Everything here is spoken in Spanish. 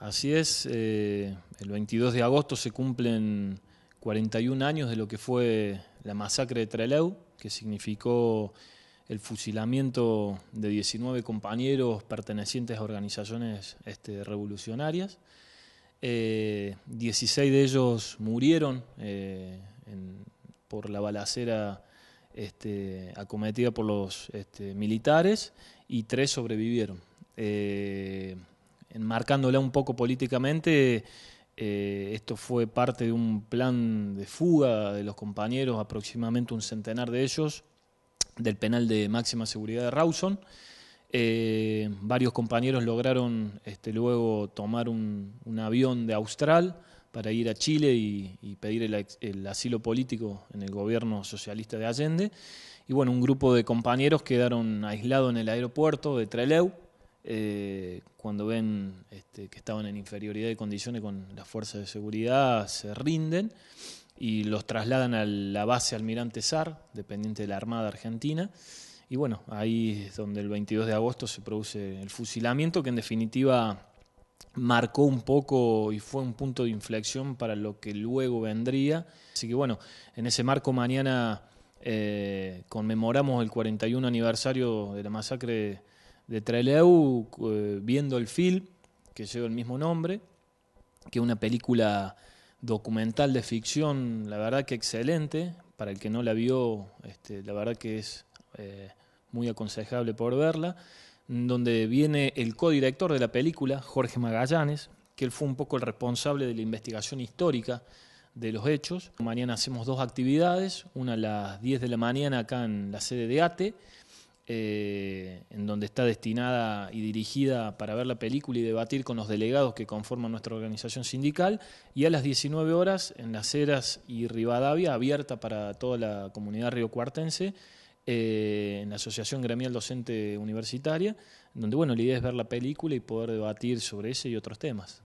Así es, eh, el 22 de agosto se cumplen 41 años de lo que fue la masacre de Trelew, que significó el fusilamiento de 19 compañeros pertenecientes a organizaciones este, revolucionarias. 16 eh, de ellos murieron eh, por la balacera este, acometida por los este, militares y tres sobrevivieron enmarcándola un poco políticamente, eh, esto fue parte de un plan de fuga de los compañeros, aproximadamente un centenar de ellos, del penal de máxima seguridad de Rawson. Eh, varios compañeros lograron este, luego tomar un, avión de Austral para ir a Chile y, pedir el, asilo político en el gobierno socialista de Allende. Y bueno, un grupo de compañeros quedaron aislados en el aeropuerto de Trelew eh, cuando ven este, que estaban en inferioridad de condiciones con las fuerzas de seguridad, se rinden y los trasladan a la base Almirante Sar, dependiente de la Armada Argentina. Y bueno, ahí es donde el 22 de agosto se produce el fusilamiento, que en definitiva marcó un poco y fue un punto de inflexión para lo que luego vendría. Así que bueno, en ese marco mañana eh, conmemoramos el 41 aniversario de la masacre de Trelew eh, viendo el film, que lleva el mismo nombre, que es una película documental de ficción, la verdad que excelente, para el que no la vio, este, la verdad que es eh, muy aconsejable por verla, donde viene el codirector de la película, Jorge Magallanes, que él fue un poco el responsable de la investigación histórica de los hechos. Mañana hacemos dos actividades, una a las 10 de la mañana acá en la sede de ATE, eh, en donde está destinada y dirigida para ver la película y debatir con los delegados que conforman nuestra organización sindical, y a las 19 horas en Las Heras y Rivadavia, abierta para toda la comunidad riocuartense, eh, en la Asociación Gremial Docente Universitaria, donde bueno, la idea es ver la película y poder debatir sobre ese y otros temas.